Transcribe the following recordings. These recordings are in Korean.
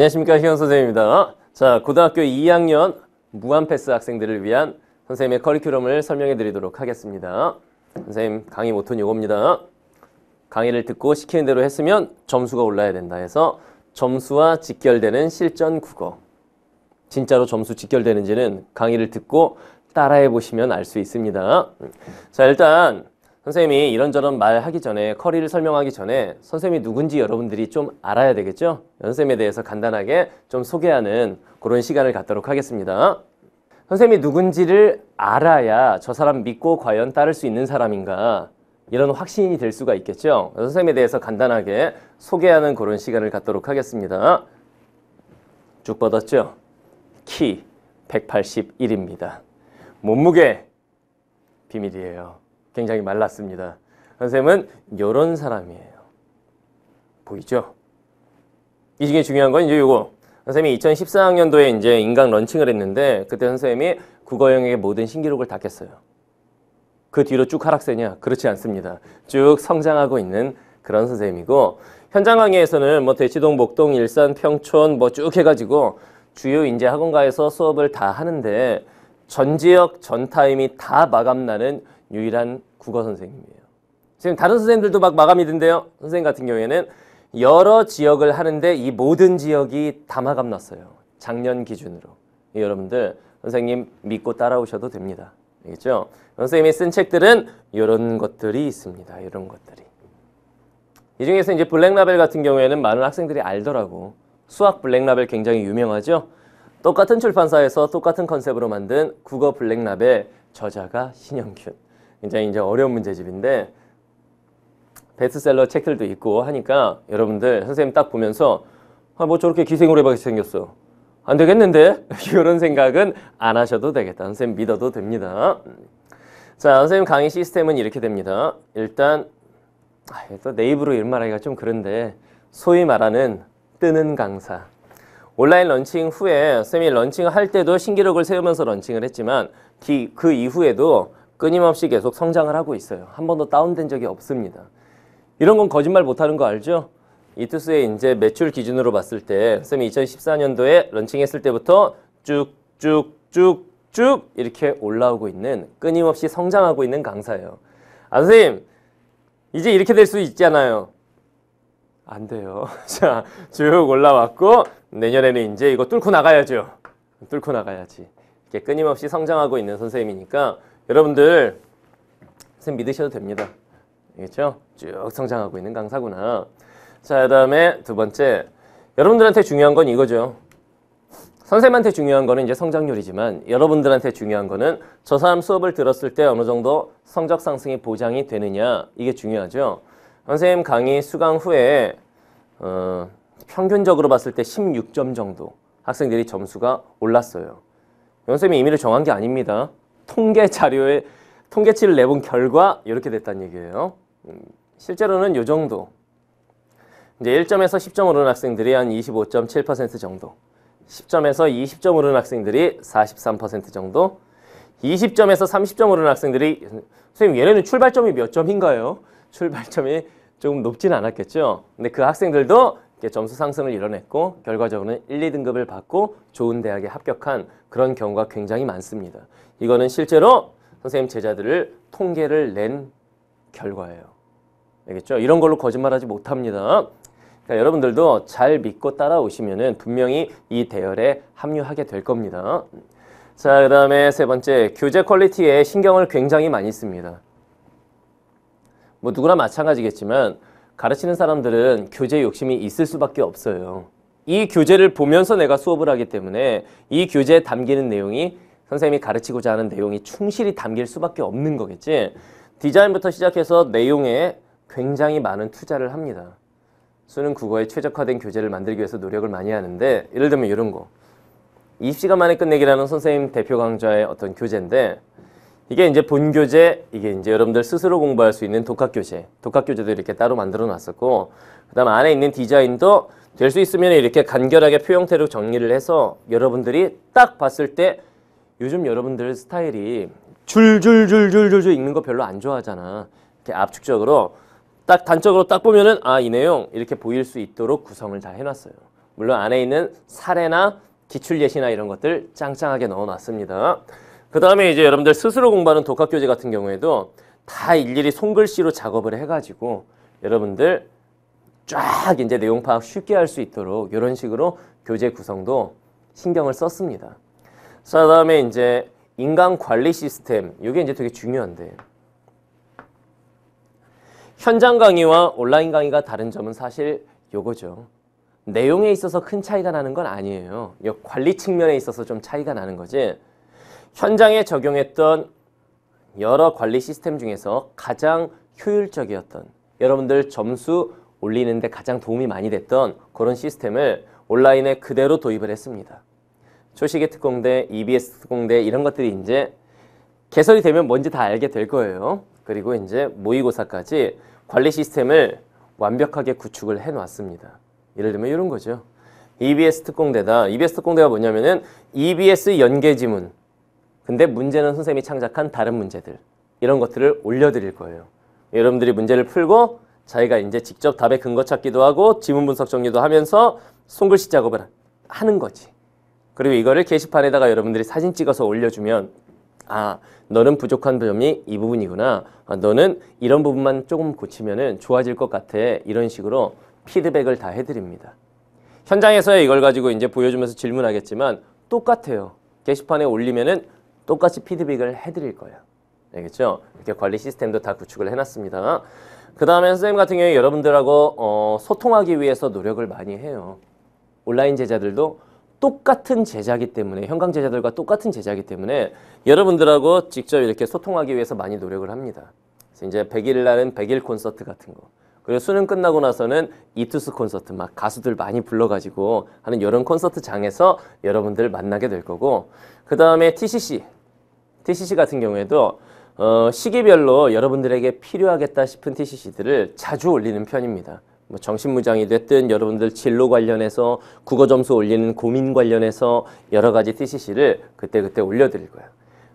안녕하십니까 희원 선생님입니다. 자 고등학교 2학년 무한패스 학생들을 위한 선생님의 커리큘럼을 설명해 드리도록 하겠습니다. 선생님 강의 모토는 이겁니다. 강의를 듣고 시키는 대로 했으면 점수가 올라야 된다 해서 점수와 직결되는 실전 국어 진짜로 점수 직결되는지는 강의를 듣고 따라해 보시면 알 수 있습니다. 자 일단 선생님이 이런저런 말 하기 전에 커리를 설명하기 전에 선생님이 누군지 여러분들이 좀 알아야 되겠죠? 선생님에 대해서 간단하게 좀 소개하는 그런 시간을 갖도록 하겠습니다. 선생님이 누군지를 알아야 저 사람 믿고 과연 따를 수 있는 사람인가 이런 확신이 될 수가 있겠죠? 선생님에 대해서 간단하게 소개하는 그런 시간을 갖도록 하겠습니다. 쭉 뻗었죠? 키 181입니다. 몸무게 비밀이에요. 굉장히 말랐습니다. 선생님은 이런 사람이에요. 보이죠? 이 중에 중요한 건 이제 이거. 선생님이 2014학년도에 이제 인강 런칭을 했는데 그때 선생님이 국어 영역의 모든 신기록을 다 깼어요. 그 뒤로 쭉 하락세냐? 그렇지 않습니다. 쭉 성장하고 있는 그런 선생님이고 현장 강의에서는 뭐 대치동, 목동, 일산, 평촌 뭐 쭉 해가지고 주요 인재 학원가에서 수업을 다 하는데 전 지역 전 타임이 다 마감나는 유일한 국어 선생님이에요. 선생 다른 선생님들도 막 마감이던데요. 선생님 같은 경우에는 여러 지역을 하는데 이 모든 지역이 다 마감 났어요. 작년 기준으로. 여러분들 선생님 믿고 따라오셔도 됩니다. 알겠죠? 선생님이 쓴 책들은 이런 것들이 있습니다. 이런 것들이. 이 중에서 이제 블랙라벨 같은 경우에는 많은 학생들이 알더라고. 수학 블랙라벨 굉장히 유명하죠? 똑같은 출판사에서 똑같은 컨셉으로 만든 국어 블랙라벨 저자가 신영균. 굉장히 이제 어려운 문제집인데 베스트셀러 책들도 있고 하니까 여러분들 선생님 딱 보면서 아, 뭐 저렇게 기생오래박이 생겼어. 안 되겠는데? 이런 생각은 안 하셔도 되겠다. 선생님 믿어도 됩니다. 자, 선생님 강의 시스템은 이렇게 됩니다. 일단 아, 또내 입으로 이런 말하기가 좀 그런데 소위 말하는 뜨는 강사. 온라인 런칭 후에 선생님이 런칭할 을 때도 신기록을 세우면서 런칭을 했지만 그 이후에도 끊임없이 계속 성장을 하고 있어요. 한 번도 다운된 적이 없습니다. 이런 건 거짓말 못하는 거 알죠? 이투스의 이제 매출 기준으로 봤을 때 쌤이 2014년도에 런칭했을 때부터 쭉쭉쭉쭉 이렇게 올라오고 있는 끊임없이 성장하고 있는 강사예요. 아 선생님 이제 이렇게 될 수 있잖아요. 안 돼요. 자, 쭉 올라왔고 내년에는 이제 이거 뚫고 나가야죠. 뚫고 나가야지. 이렇게 끊임없이 성장하고 있는 선생님이니까 여러분들 선생님 믿으셔도 됩니다. 알겠죠? 쭉 성장하고 있는 강사구나. 자, 그 다음에 두 번째. 여러분들한테 중요한 건 이거죠. 선생님한테 중요한 거는 이제 성장률이지만 여러분들한테 중요한 거는 저 사람 수업을 들었을 때 어느 정도 성적 상승이 보장이 되느냐 이게 중요하죠. 선생님 강의 수강 후에 어, 평균적으로 봤을 때 16점 정도 학생들이 점수가 올랐어요. 선생님이 임의로 정한 게 아닙니다. 통계 자료에 통계치를 내본 결과 이렇게 됐다는 얘기예요. 음, 실제로는 요 정도. 이제 1점에서 10점 오른 학생들이 한 25.7% 정도. 10점에서 20점 오른 학생들이 43% 정도. 20점에서 30점 오른 학생들이 선생님 얘네는 출발점이 몇 점인가요? 출발점이 조금 높지는 않았겠죠. 근데 그 학생들도 점수 상승을 이뤄냈고 결과적으로는 1, 2등급을 받고 좋은 대학에 합격한 그런 경우가 굉장히 많습니다. 이거는 실제로 선생님 제자들을 통계를 낸 결과예요. 알겠죠? 이런 걸로 거짓말하지 못합니다. 그러니까 여러분들도 잘 믿고 따라오시면 분명히 이 대열에 합류하게 될 겁니다. 자, 그 다음에 세 번째, 교재 퀄리티에 신경을 굉장히 많이 씁니다. 뭐 누구나 마찬가지겠지만 가르치는 사람들은 교재 욕심이 있을 수밖에 없어요. 이 교재를 보면서 내가 수업을 하기 때문에 이 교재에 담기는 내용이 선생님이 가르치고자 하는 내용이 충실히 담길 수밖에 없는 거겠지. 디자인부터 시작해서 내용에 굉장히 많은 투자를 합니다. 수능 국어에 최적화된 교재를 만들기 위해서 노력을 많이 하는데 예를 들면 이런 거. 20시간 만에 끝내기라는 선생님 대표 강좌의 어떤 교재인데 이게 이제 본교재, 이게 이제 여러분들 스스로 공부할 수 있는 독학교재, 독학교재도 이렇게 따로 만들어 놨었고 그 다음 안에 있는 디자인도 될 수 있으면 이렇게 간결하게 표 형태로 정리를 해서 여러분들이 딱 봤을 때 요즘 여러분들 스타일이 줄줄줄줄줄줄 읽는 거 별로 안 좋아하잖아 이렇게 압축적으로 딱 단적으로 딱 보면은 아 이 내용 이렇게 보일 수 있도록 구성을 다 해놨어요 물론 안에 있는 사례나 기출 예시나 이런 것들 짱짱하게 넣어놨습니다 그 다음에 이제 여러분들 스스로 공부하는 독학교재 같은 경우에도 다 일일이 손글씨로 작업을 해가지고 여러분들 쫙 이제 내용 파악 쉽게 할 수 있도록 이런 식으로 교재 구성도 신경을 썼습니다. 그 다음에 이제 인간 관리 시스템. 이게 이제 되게 중요한데. 현장 강의와 온라인 강의가 다른 점은 사실 요거죠. 내용에 있어서 큰 차이가 나는 건 아니에요. 관리 측면에 있어서 좀 차이가 나는 거지. 현장에 적용했던 여러 관리 시스템 중에서 가장 효율적이었던 여러분들 점수 올리는데 가장 도움이 많이 됐던 그런 시스템을 온라인에 그대로 도입을 했습니다. 초시계 특공대, EBS 특공대 이런 것들이 이제 개설이 되면 뭔지 다 알게 될 거예요. 그리고 이제 모의고사까지 관리 시스템을 완벽하게 구축을 해놨습니다. 예를 들면 이런 거죠. EBS 특공대다. EBS 특공대가 뭐냐면은 EBS 연계지문 근데 문제는 선생님이 창작한 다른 문제들 이런 것들을 올려드릴 거예요. 여러분들이 문제를 풀고 자기가 이제 직접 답의 근거 찾기도 하고 지문 분석 정리도 하면서 손글씨 작업을 하는 거지. 그리고 이거를 게시판에다가 여러분들이 사진 찍어서 올려주면 아 너는 부족한 점이 이 부분이구나. 아, 너는 이런 부분만 조금 고치면은 좋아질 것 같아. 이런 식으로 피드백을 다 해드립니다. 현장에서 이걸 가지고 이제 보여주면서 질문하겠지만 똑같아요. 게시판에 올리면은 똑같이 피드백을 해드릴 거예요. 알겠죠? 이렇게 관리 시스템도 다 구축을 해놨습니다. 그 다음에 선생님 같은 경우에 여러분들하고 어, 소통하기 위해서 노력을 많이 해요. 온라인 제자들도 똑같은 제자기 때문에 현강 제자들과 똑같은 제자기 때문에 여러분들하고 직접 이렇게 소통하기 위해서 많이 노력을 합니다. 그래서 이제 100일 날은 100일 콘서트 같은 거 그리고 수능 끝나고 나서는 이투스 콘서트 막 가수들 많이 불러가지고 하는 이런 콘서트장에서 여러분들 만나게 될 거고 그 다음에 TCC TCC 같은 경우에도 어, 시기별로 여러분들에게 필요하겠다 싶은 TCC들을 자주 올리는 편입니다. 뭐 정신무장이 됐든 여러분들 진로 관련해서 국어 점수 올리는 고민 관련해서 여러 가지 TCC를 그때그때 올려드릴 거예요.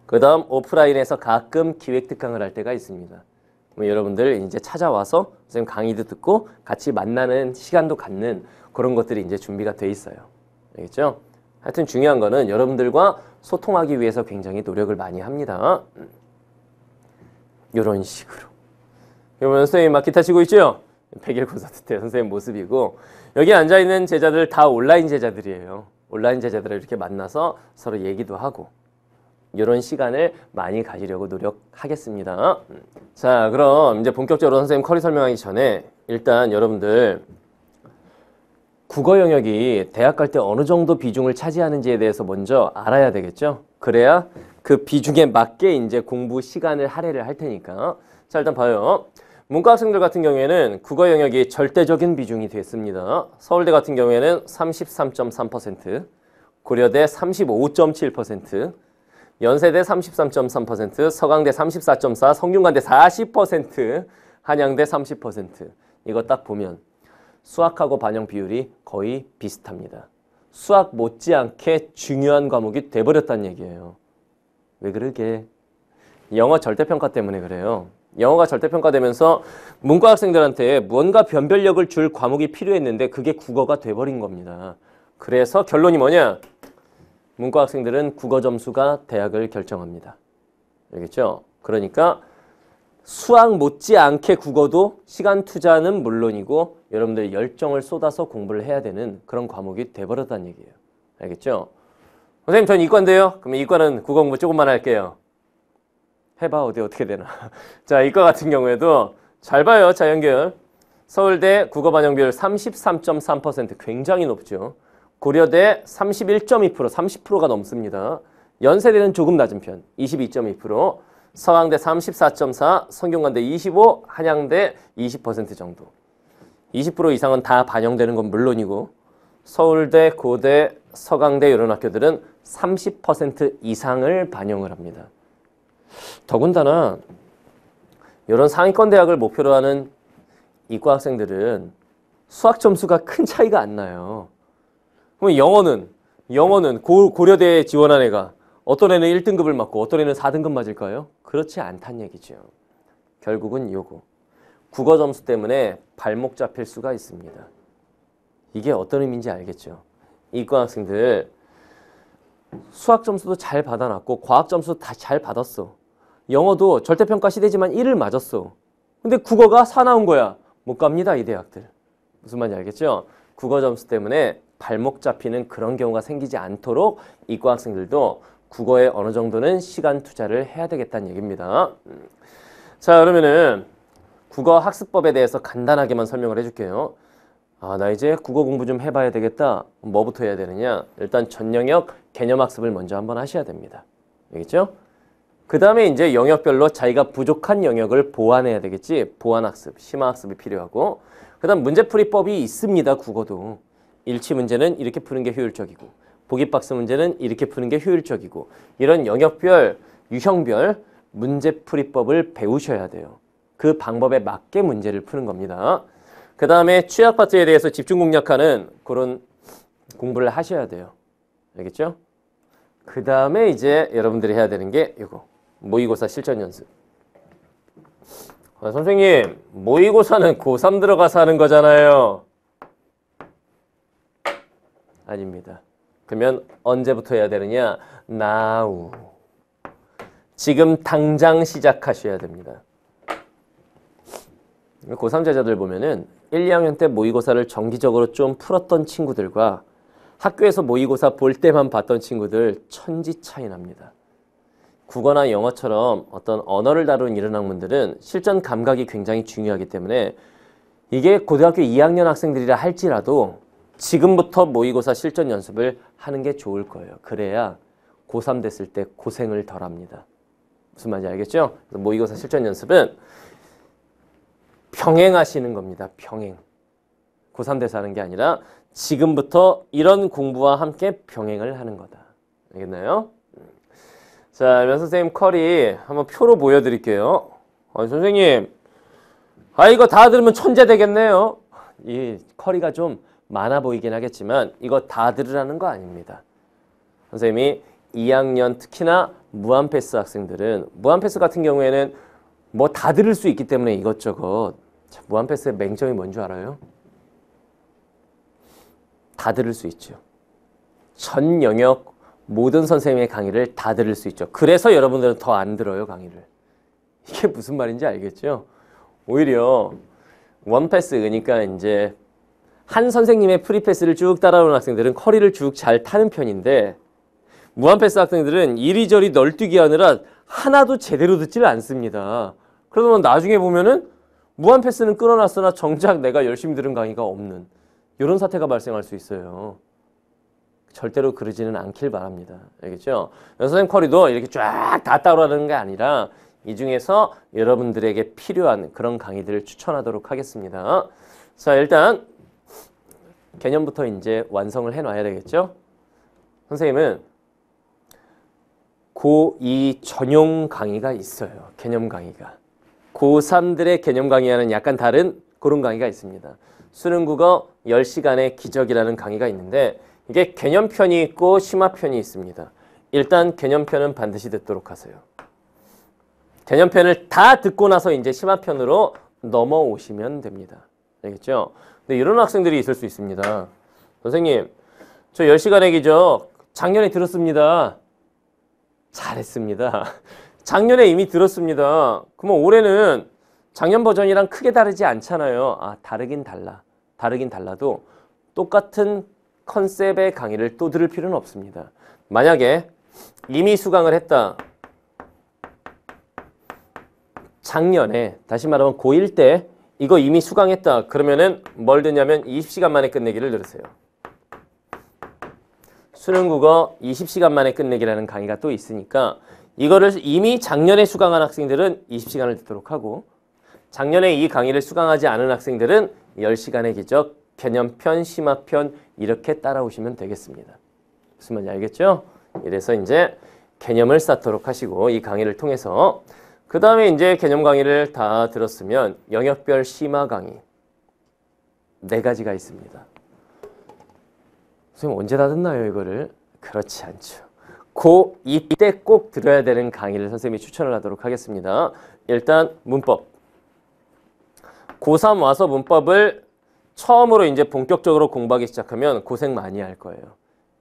그 다음 오프라인에서 가끔 기획 특강을 할 때가 있습니다. 뭐 여러분들 이제 찾아와서 선생님 강의도 듣고 같이 만나는 시간도 갖는 그런 것들이 이제 준비가 돼 있어요. 알겠죠? 하여튼 중요한 거는 여러분들과 소통하기 위해서 굉장히 노력을 많이 합니다. 이런 음. 식으로. 그러면 선생님 막 기타 치고 있죠? 100일 콘서트 때 선생님 모습이고 여기 앉아있는 제자들 다 온라인 제자들이에요. 온라인 제자들을 이렇게 만나서 서로 얘기도 하고 이런 시간을 많이 가지려고 노력하겠습니다. 음. 자 그럼 이제 본격적으로 선생님 커리 설명하기 전에 일단 여러분들 국어 영역이 대학 갈 때 어느 정도 비중을 차지하는지에 대해서 먼저 알아야 되겠죠. 그래야 그 비중에 맞게 이제 공부 시간을 할애를 할 테니까. 자, 일단 봐요. 문과 학생들 같은 경우에는 국어 영역이 절대적인 비중이 됐습니다. 서울대 같은 경우에는 33.3%, 고려대 35.7%, 연세대 33.3%, 서강대 34.4, 성균관대 40%, 한양대 30%. 이거 딱 보면 수학하고 반영 비율이 거의 비슷합니다. 수학 못지않게 중요한 과목이 돼버렸다는 얘기예요. 왜 그러게? 영어 절대평가 때문에 그래요. 영어가 절대평가되면서 문과 학생들한테 무언가 변별력을 줄 과목이 필요했는데 그게 국어가 돼버린 겁니다. 그래서 결론이 뭐냐? 문과 학생들은 국어 점수가 대학을 결정합니다. 알겠죠? 그러니까 수학 못지않게 국어도 시간 투자는 물론이고 여러분들 열정을 쏟아서 공부를 해야 되는 그런 과목이 돼버렸다는 얘기예요. 알겠죠? 선생님 전 이과인데요. 그러면 이과는 국어 공부 조금만 할게요. 해봐 어디 어떻게 되나. 자 이과 같은 경우에도 잘 봐요 자연계열. 서울대 국어 반영 비율 33.3% 굉장히 높죠. 고려대 31.2% 30%가 넘습니다. 연세대는 조금 낮은 편22.2% 서강대 34.4, 성균관대 25, 한양대 20% 정도. 20% 이상은 다 반영되는 건 물론이고 서울대, 고대, 서강대 이런 학교들은 30% 이상을 반영을 합니다. 더군다나 이런 상위권 대학을 목표로 하는 이과 학생들은 수학 점수가 큰 차이가 안 나요. 그럼 영어는 영어는 고, 고려대에 지원한 애가 어떤 애는 1등급을 맞고 어떤 애는 4등급 맞을까요? 그렇지 않단 얘기죠. 결국은 요거. 국어 점수 때문에 발목 잡힐 수가 있습니다. 이게 어떤 의미인지 알겠죠? 이과 학생들 수학 점수도 잘 받아놨고 과학 점수도 다 잘 받았어. 영어도 절대평가 시대지만 1을 맞았어. 근데 국어가 4 나온 거야. 못 갑니다, 이 대학들. 무슨 말인지 알겠죠? 국어 점수 때문에 발목 잡히는 그런 경우가 생기지 않도록 이과 학생들도 국어에 어느 정도는 시간 투자를 해야 되겠다는 얘기입니다. 음. 자 그러면은 국어 학습법에 대해서 간단하게만 설명을 해줄게요. 아, 나 이제 국어 공부 좀 해봐야 되겠다. 뭐부터 해야 되느냐? 일단 전 영역 개념 학습을 먼저 한번 하셔야 됩니다. 알겠죠? 그 다음에 이제 영역별로 자기가 부족한 영역을 보완해야 되겠지. 보완 학습, 심화 학습이 필요하고 그 다음 문제풀이법이 있습니다. 국어도. 일치 문제는 이렇게 푸는 게 효율적이고 보기 박스 문제는 이렇게 푸는 게 효율적이고 이런 영역별, 유형별 문제풀이법을 배우셔야 돼요. 그 방법에 맞게 문제를 푸는 겁니다. 그 다음에 취약 파트에 대해서 집중 공략하는 그런 공부를 하셔야 돼요. 알겠죠? 그 다음에 이제 여러분들이 해야 되는 게 이거 모의고사 실전 연습. 아, 선생님 모의고사는 고3 들어가서 하는 거잖아요. 아닙니다. 그러면 언제부터 해야 되느냐? now. 지금 당장 시작하셔야 됩니다. 고3제자들 보면은 1, 2학년 때 모의고사를 정기적으로 좀 풀었던 친구들과 학교에서 모의고사 볼 때만 봤던 친구들 천지 차이 납니다. 국어나 영어처럼 어떤 언어를 다루는 이런 학문들은 실전 감각이 굉장히 중요하기 때문에 이게 고등학교 2학년 학생들이라 할지라도 지금부터 모의고사 실전 연습을 하는 게 좋을 거예요. 그래야 고3 됐을 때 고생을 덜 합니다. 무슨 말인지 알겠죠? 모의고사 실전 연습은 병행하시는 겁니다. 병행. 고3 돼서 하는 게 아니라 지금부터 이런 공부와 함께 병행을 하는 거다. 알겠나요? 자, 그러면 선생님 컬리 한번 표로 보여드릴게요. 아, 선생님, 아 이거 다 들으면 천재 되겠네요. 이 커리가 좀 많아 보이긴 하겠지만 이거 다 들으라는 거 아닙니다. 선생님이 2학년 특히나 무한패스 학생들은 무한패스 같은 경우에는 뭐 다 들을 수 있기 때문에 이것저것 무한패스의 맹점이 뭔줄 알아요? 다 들을 수 있죠. 전 영역 모든 선생님의 강의를 다 들을 수 있죠. 그래서 여러분들은 더 안 들어요 강의를. 이게 무슨 말인지 알겠죠? 오히려 원패스 그러니까 이제 한 선생님의 프리패스를 쭉 따라오는 학생들은 커리를 쭉 잘 타는 편인데 무한패스 학생들은 이리저리 널뛰기 하느라 하나도 제대로 듣지를 않습니다. 그러면 나중에 보면은 무한패스는 끊어놨으나 정작 내가 열심히 들은 강의가 없는 이런 사태가 발생할 수 있어요. 절대로 그러지는 않길 바랍니다. 알겠죠? 선생님 커리도 이렇게 쫙 다따라오는게 아니라 이 중에서 여러분들에게 필요한 그런 강의들을 추천하도록 하겠습니다. 자, 일단 개념부터 이제 완성을 해놔야 되겠죠? 선생님은 고2 전용 강의가 있어요. 개념 강의가. 고3들의 개념 강의와는 약간 다른 그런 강의가 있습니다. 수능 국어 10시간의 기적이라는 강의가 있는데 이게 개념편이 있고 심화편이 있습니다. 일단 개념편은 반드시 듣도록 하세요. 개념편을 다 듣고 나서 이제 심화편으로 넘어오시면 됩니다. 알겠죠? 근데 네, 이런 학생들이 있을 수 있습니다. 선생님, 저 10시간의 기적 작년에 들었습니다. 잘했습니다. 작년에 이미 들었습니다. 그러면 올해는 작년 버전이랑 크게 다르지 않잖아요. 아, 다르긴 달라. 다르긴 달라도 똑같은 컨셉의 강의를 또 들을 필요는 없습니다. 만약에 이미 수강을 했다. 작년에 다시 말하면 고1 때 이거 이미 수강했다. 그러면은 뭘 듣냐면 20시간 만에 끝내기를 들으세요. 수능 국어 20시간 만에 끝내기라는 강의가 또 있으니까 이거를 이미 작년에 수강한 학생들은 20시간을 듣도록 하고 작년에 이 강의를 수강하지 않은 학생들은 10시간의 기적, 개념편 심화편 이렇게 따라오시면 되겠습니다. 무슨 말인지 알겠죠? 이래서 이제 개념을 쌓도록 하시고 이 강의를 통해서 그 다음에 이제 개념 강의를 다 들었으면 영역별 심화 강의 네 가지가 있습니다. 선생님 언제 다 듣나요 이거를? 그렇지 않죠. 고 이때 꼭 들어야 되는 강의를 선생님이 추천을 하도록 하겠습니다. 일단 문법. 고3 와서 문법을 처음으로 이제 본격적으로 공부하기 시작하면 고생 많이 할 거예요.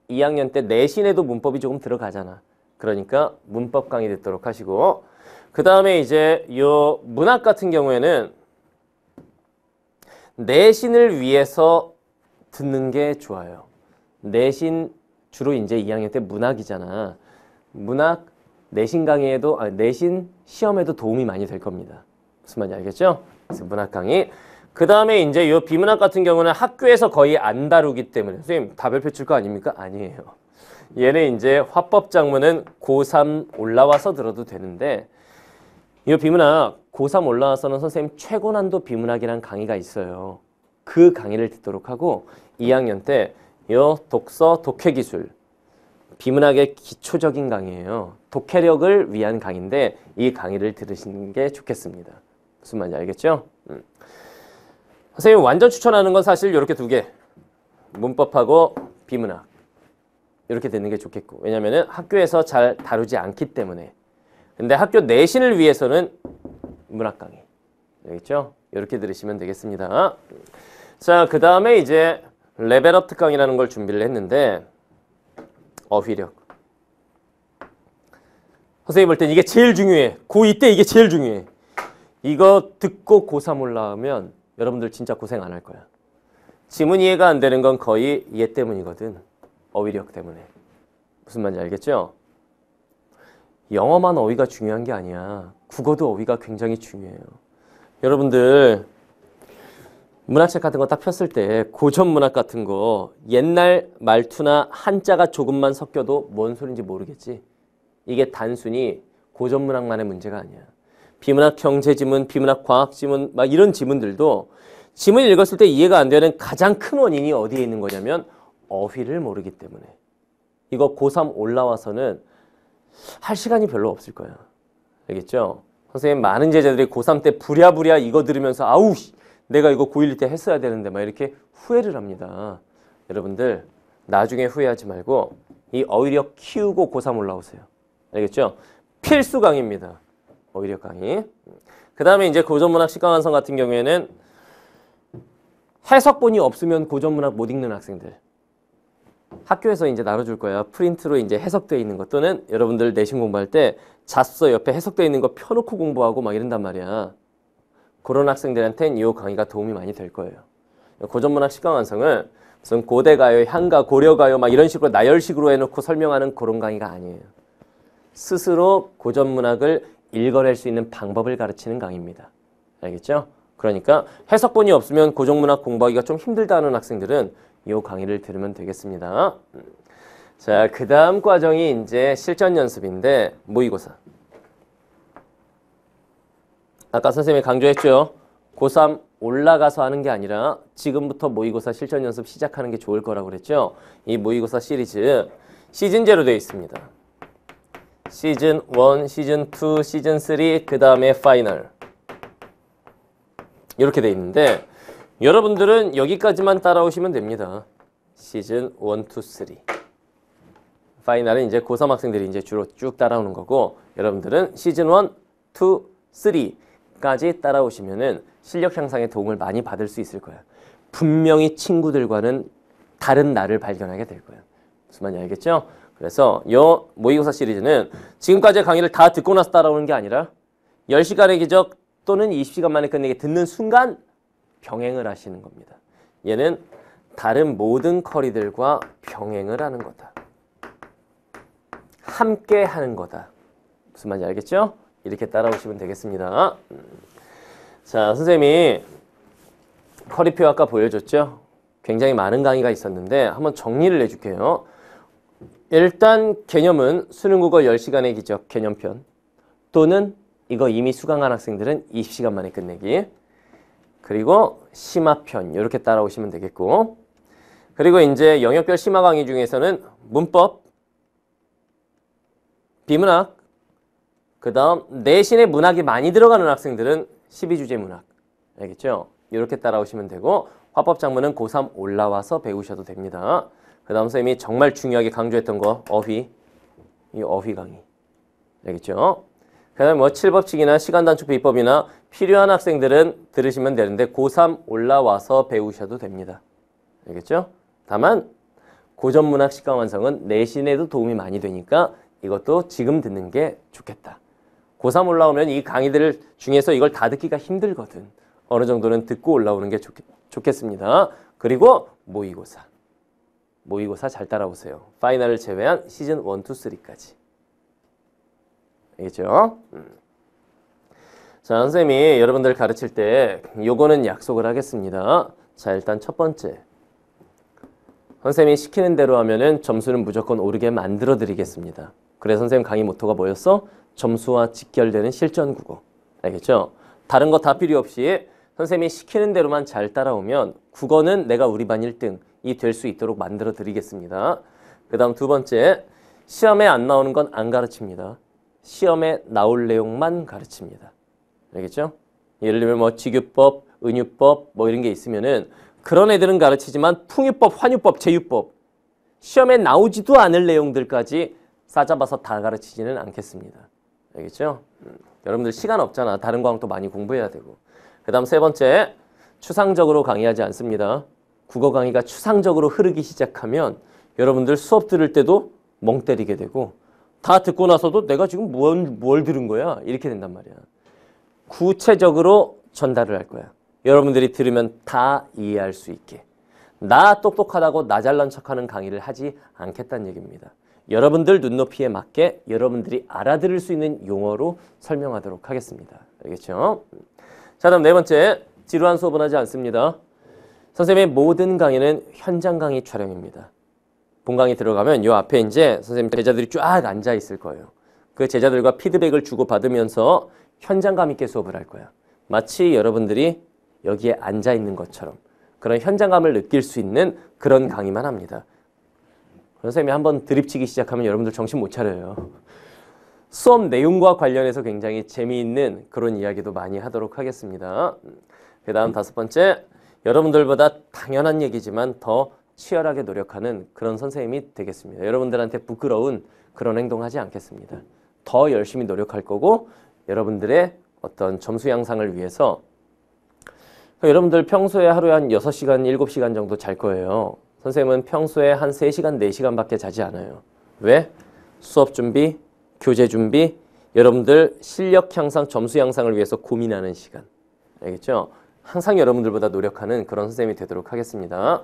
2학년 때 내신에도 문법이 조금 들어가잖아. 그러니까 문법 강의 듣도록 하시고 그 다음에 이제 요 문학 같은 경우에는 내신을 위해서 듣는 게 좋아요. 내신 주로 이제 2학년 때 문학이잖아. 문학 내신 강의에도 아, 내신 시험에도 도움이 많이 될 겁니다. 무슨 말인지 알겠죠? 그래서 문학 강의. 그 다음에 이제 요 비문학 같은 경우는 학교에서 거의 안 다루기 때문에 선생님 답을 표칠거 아닙니까? 아니에요. 얘는 이제 화법 작문은 고3 올라와서 들어도 되는데 이 비문학 고3 올라와서는 선생님 최고난도 비문학이란 강의가 있어요. 그 강의를 듣도록 하고 2학년 때 이 독서 독해 기술 비문학의 기초적인 강의예요. 독해력을 위한 강의인데 이 강의를 들으시는 게 좋겠습니다. 무슨 말인지 알겠죠? 음. 선생님 완전 추천하는 건 사실 이렇게 두 개. 문법하고 비문학. 이렇게 되는 게 좋겠고 왜냐면은 학교에서 잘 다루지 않기 때문에 근데 학교 내신을 위해서는 문학 강의. 되겠죠? 이렇게 들으시면 되겠습니다. 자, 그 다음에 이제 레벨업 특강이라는 걸 준비를 했는데 어휘력. 선생님 볼땐 이게 제일 중요해. 고2 때 이게 제일 중요해. 이거 듣고 고3 올라오면 여러분들 진짜 고생 안 할 거야. 지문 이해가 안 되는 건 거의 얘 때문이거든. 어휘력 때문에. 무슨 말인지 알겠죠? 영어만 어휘가 중요한 게 아니야. 국어도 어휘가 굉장히 중요해요. 여러분들 문학책 같은 거 딱 폈을 때 고전 문학 같은 거 옛날 말투나 한자가 조금만 섞여도 뭔소리인지 모르겠지. 이게 단순히 고전 문학만의 문제가 아니야. 비문학 경제 지문, 비문학 과학 지문 막 이런 지문들도 지문을 읽었을 때 이해가 안 되는 가장 큰 원인이 어디에 있는 거냐면 어휘를 모르기 때문에. 이거 고3 올라와서는 할 시간이 별로 없을 거예 알겠죠? 선생님 많은 제자들이 고3 때 부랴부랴 이거 들으면서 아우 내가 이거 고1 때 했어야 되는데 막 이렇게 후회를 합니다. 여러분들 나중에 후회하지 말고 이 어휘력 키우고 고3 올라오세요. 알겠죠? 필수 강의입니다. 어휘력 강의. 그 다음에 이제 고전문학 시강완성 같은 경우에는 해석본이 없으면 고전문학 못 읽는 학생들 학교에서 이제 나눠줄 거야. 프린트로 이제 해석되어 있는 것 또는 여러분들 내신 공부할 때자소서 옆에 해석되어 있는 거 펴놓고 공부하고 막 이런단 말이야. 그런 학생들한테는이 강의가 도움이 많이 될 거예요. 고전문학 시강완성은 무슨 고대가요, 향가, 고려가요 막 이런 식으로 나열식으로 해놓고 설명하는 그런 강의가 아니에요. 스스로 고전문학을 읽어낼 수 있는 방법을 가르치는 강의입니다. 알겠죠? 그러니까 해석본이 없으면 고전문학 공부하기가 좀 힘들다는 학생들은 요 강의를 들으면 되겠습니다. 자, 그 다음 과정이 이제 실전 연습인데 모의고사. 아까 선생님이 강조했죠. 고3 올라가서 하는 게 아니라 지금부터 모의고사 실전 연습 시작하는 게 좋을 거라고 그랬죠. 이 모의고사 시리즈 시즌 제로 되어 있습니다. 시즌 1, 시즌 2, 시즌 3, 그 다음에 파이널 이렇게 돼 있는데 여러분들은 여기까지만 따라오시면 됩니다. 시즌 1, 2, 3. 파이널은 이제 고3 학생들이 이제 주로 쭉 따라오는 거고 여러분들은 시즌 1, 2, 3까지 따라오시면은 실력 향상에 도움을 많이 받을 수 있을 거예요. 분명히 친구들과는 다른 나를 발견하게 될 거예요. 무슨 말인지 알겠죠? 그래서 요 모의고사 시리즈는 지금까지의 강의를 다 듣고 나서 따라오는 게 아니라 10시간의 기적 또는 20시간 만에 끝내게 듣는 순간 병행을 하시는 겁니다. 얘는 다른 모든 커리들과 병행을 하는 거다. 함께 하는 거다. 무슨 말인지 알겠죠? 이렇게 따라오시면 되겠습니다. 자, 선생님이 커리표 아까 보여줬죠? 굉장히 많은 강의가 있었는데 한번 정리를 해줄게요. 일단 개념은 수능국어 10시간의 기적 개념편 또는 이거 이미 수강한 학생들은 20시간 만에 끝내기 그리고 심화편 이렇게 따라오시면 되겠고 그리고 이제 영역별 심화 강의 중에서는 문법, 비문학, 그 다음 내신에 문학이 많이 들어가는 학생들은 12주제 문학 알겠죠? 이렇게 따라오시면 되고 화법 작문은 고3 올라와서 배우셔도 됩니다. 그 다음 선생님이 정말 중요하게 강조했던 거 어휘 이 어휘 강의 알겠죠? 그다음에 뭐 7법칙이나 시간단축 비법이나 필요한 학생들은 들으시면 되는데 고3 올라와서 배우셔도 됩니다. 알겠죠? 다만 고전문학 시간 완성은 내신에도 도움이 많이 되니까 이것도 지금 듣는 게 좋겠다. 고3 올라오면 이 강의들 중에서 이걸 다 듣기가 힘들거든. 어느 정도는 듣고 올라오는 게 좋겠, 좋겠습니다. 그리고 모의고사. 모의고사 잘 따라오세요. 파이널을 제외한 시즌 1, 2, 3까지. 알겠죠? 음. 자, 선생님이 여러분들 가르칠 때 요거는 약속을 하겠습니다. 자, 일단 첫 번째. 선생님이 시키는 대로 하면은 점수는 무조건 오르게 만들어 드리겠습니다. 그래서 선생님 강의 모토가 뭐였어? 점수와 직결되는 실전 국어. 알겠죠? 다른 거 다 필요 없이 선생님이 시키는 대로만 잘 따라오면 국어는 내가 우리 반 1등이 될 수 있도록 만들어 드리겠습니다. 그 다음 두 번째, 시험에 안 나오는 건 안 가르칩니다. 시험에 나올 내용만 가르칩니다. 알겠죠? 예를 들면 뭐 직유법, 은유법 뭐 이런 게 있으면은 그런 애들은 가르치지만 풍유법, 환유법, 제유법 시험에 나오지도 않을 내용들까지 싸잡아서 다 가르치지는 않겠습니다. 알겠죠? 음, 여러분들 시간 없잖아. 다른 과목도 많이 공부해야 되고. 그 다음 세 번째, 추상적으로 강의하지 않습니다. 국어 강의가 추상적으로 흐르기 시작하면 여러분들 수업 들을 때도 멍 때리게 되고 다 듣고 나서도 내가 지금 뭘, 뭘 들은 거야? 이렇게 된단 말이야. 구체적으로 전달을 할 거야. 여러분들이 들으면 다 이해할 수 있게. 나 똑똑하다고 나 잘난 척하는 강의를 하지 않겠다는 얘기입니다. 여러분들 눈높이에 맞게 여러분들이 알아들을 수 있는 용어로 설명하도록 하겠습니다. 알겠죠? 자 다음 네 번째 지루한 수업은 하지 않습니다. 선생님의 모든 강의는 현장 강의 촬영입니다. 본강에 들어가면 요 앞에 이제 선생님 제자들이 쫙 앉아 있을 거예요. 그 제자들과 피드백을 주고받으면서 현장감 있게 수업을 할 거야. 마치 여러분들이 여기에 앉아 있는 것처럼 그런 현장감을 느낄 수 있는 그런 강의만 합니다. 선생님이 한번 드립치기 시작하면 여러분들 정신 못 차려요. 수업 내용과 관련해서 굉장히 재미있는 그런 이야기도 많이 하도록 하겠습니다. 그 다음 다섯 번째, 여러분들보다 당연한 얘기지만 더 치열하게 노력하는 그런 선생님이 되겠습니다. 여러분들한테 부끄러운 그런 행동하지 않겠습니다. 더 열심히 노력할 거고 여러분들의 어떤 점수 향상을 위해서 그러니까 여러분들 평소에 하루에 한 6시간, 7시간 정도 잘 거예요. 선생님은 평소에 한 3시간, 4시간밖에 자지 않아요. 왜? 수업 준비, 교재 준비, 여러분들 실력 향상, 점수 향상을 위해서 고민하는 시간. 알겠죠? 항상 여러분들보다 노력하는 그런 선생님이 되도록 하겠습니다.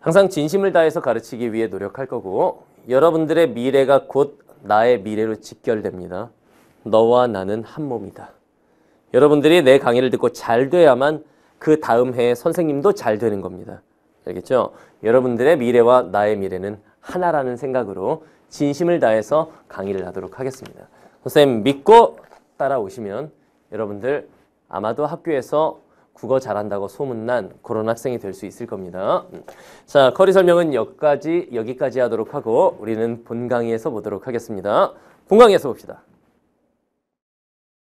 항상 진심을 다해서 가르치기 위해 노력할 거고 여러분들의 미래가 곧 나의 미래로 직결됩니다. 너와 나는 한 몸이다. 여러분들이 내 강의를 듣고 잘 돼야만 그 다음 해에 선생님도 잘 되는 겁니다. 알겠죠? 여러분들의 미래와 나의 미래는 하나라는 생각으로 진심을 다해서 강의를 하도록 하겠습니다. 선생님 믿고 따라오시면 여러분들 아마도 학교에서 국어 잘한다고 소문난 그런 학생이 될 수 있을 겁니다. 음. 자, 커리 설명은 여기까지, 여기까지 하도록 하고 우리는 본 강의에서 보도록 하겠습니다. 본 강의에서 봅시다.